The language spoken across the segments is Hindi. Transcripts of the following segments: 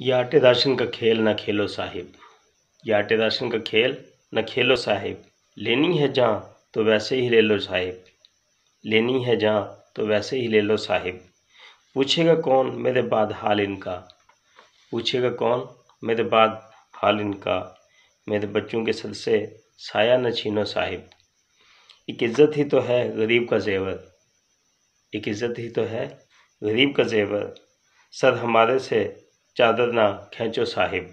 ये आटे दाशन का खेल न खेलो साहिब ये आटे दाशन का खेल न खेलो साहिब लेनी है जहाँ तो वैसे ही ले लो साहिब लेनी है जहाँ तो वैसे ही ले लो साहिब पूछेगा कौन मेरे बाद हाल इनका पूछेगा कौन मेरे बाद हाल इनका मेरे बच्चों के सर से साया न छीनो साहिब एक इज़्ज़त ही तो है गरीब का जेवर एक इज़्ज़त ही तो है गरीब का जेवर सर हमारे से चादर ना खींचो साहिब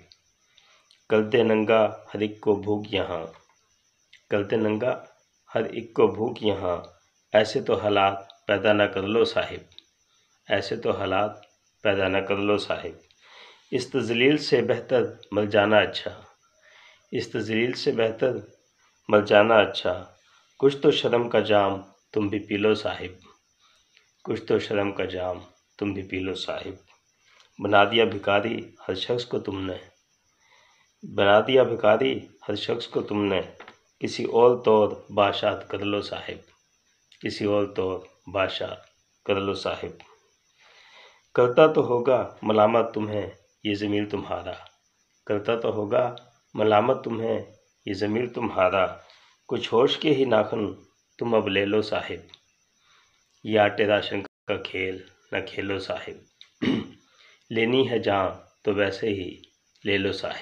कलते नंगा हर एक को भूख यहाँ कलते नंगा हर एक को भूख यहाँ ऐसे तो हालात पैदा ना कर लो साहिब ऐसे तो हालात पैदा ना कर लो साहिब इस तजलील से बेहतर मल जाना अच्छा इस तजलील से बेहतर मल जाना अच्छा कुछ तो शर्म का जाम तुम भी पी लो साहिब कुछ तो शर्म का जाम तुम भी पी लो साहिब बना दिया भिकारी हर शख्स को तुमने बना दिया भिकारी हर शख्स को तुमने किसी और तौर बादशाह कर लो साहिब किसी और तौर बादशाह कर लो साहिब करता तो होगा मलामत तुम्हें ये ज़मीर तुम्हारा करता तो होगा मलामत तुम्हें ये ज़मीर तुम्हारा कुछ होश के ही नाखन तुम अब ले लो साहिब ये आटे राशन का खेल न खेलो साहिब लेनी है जहाँ तो वैसे ही ले लो साहिब